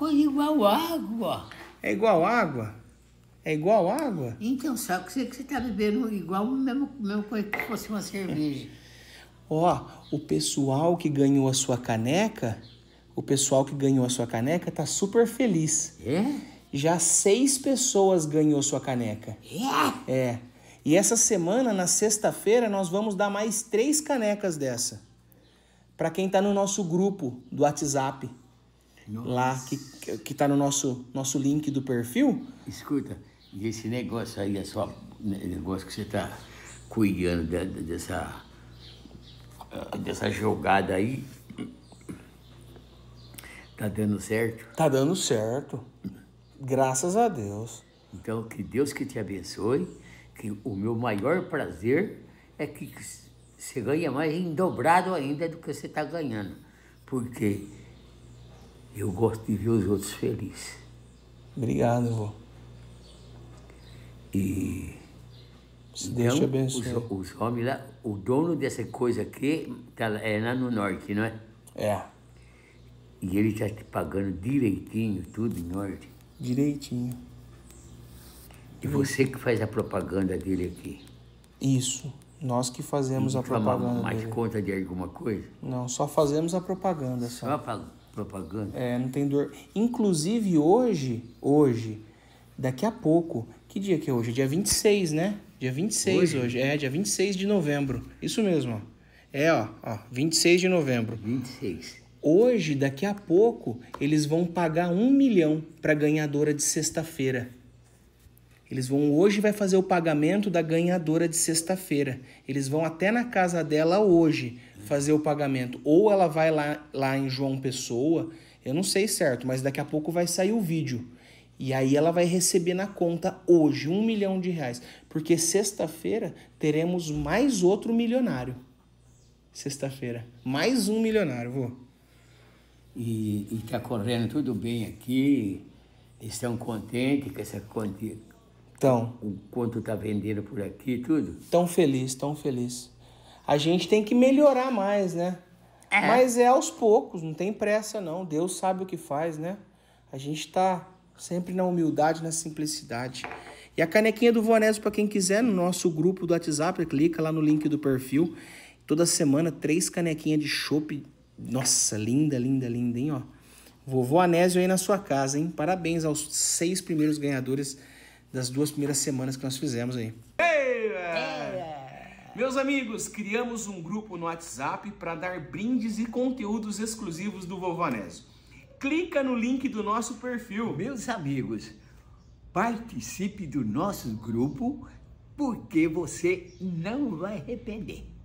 coisa igual água. É igual água? É igual água? Então, só que você está bebendo igual a mesma, mesma coisa que fosse uma cerveja. Ó, oh, o pessoal que ganhou a sua caneca, o pessoal que ganhou a sua caneca tá super feliz. É? Já seis pessoas ganhou sua caneca. É? É. E essa semana, na sexta-feira, nós vamos dar mais três canecas dessa. Para quem tá no nosso grupo do WhatsApp lá que que está no nosso nosso link do perfil. Escuta, e esse negócio aí é só negócio que você está cuidando de, de, dessa ah, dessa jogada aí tá dando certo? Tá dando certo. Graças a Deus. Então, que Deus que te abençoe, que o meu maior prazer é que você ganha mais em dobrado ainda do que você está ganhando. Porque eu gosto de ver os outros felizes. Obrigado, avô. E. Se Deus então, te abençoe. Os, os, homens lá, o dono dessa coisa aqui tá, é lá no norte, não é? É. E ele está te pagando direitinho, tudo no norte. Direitinho. E você que faz a propaganda dele aqui? Isso. Nós que fazemos e a propaganda. Mais dele. conta de alguma coisa? Não, só fazemos a propaganda. Só, só propaganda. É, não tem dor. Inclusive hoje, hoje, daqui a pouco, que dia que é hoje? Dia 26, né? Dia 26 hoje, hoje. é, dia 26 de novembro. Isso mesmo, ó. É, ó, ó, 26 de novembro. 26. Hoje, daqui a pouco, eles vão pagar um milhão para a ganhadora de sexta-feira. Eles vão hoje vai fazer o pagamento da ganhadora de sexta-feira. Eles vão até na casa dela hoje fazer o pagamento. Ou ela vai lá, lá em João Pessoa, eu não sei certo, mas daqui a pouco vai sair o vídeo. E aí ela vai receber na conta hoje um milhão de reais. Porque sexta-feira teremos mais outro milionário. Sexta-feira. Mais um milionário, vô. E, está tá correndo tudo bem aqui. Estão contentes com essa quantia. então O quanto tá vendendo por aqui, tudo? Tão feliz, tão feliz a gente tem que melhorar mais, né? É. Mas é aos poucos, não tem pressa não. Deus sabe o que faz, né? A gente tá sempre na humildade, na simplicidade. E a canequinha do Voanésio, para quem quiser, no nosso grupo do WhatsApp, clica lá no link do perfil. Toda semana, três canequinhas de chope. Nossa, linda, linda, linda, hein? Ó. Vovô Anésio aí na sua casa, hein? Parabéns aos seis primeiros ganhadores das duas primeiras semanas que nós fizemos aí. Ei, meus amigos, criamos um grupo no WhatsApp para dar brindes e conteúdos exclusivos do Vovanésio. Clica no link do nosso perfil. Meus amigos, participe do nosso grupo porque você não vai arrepender.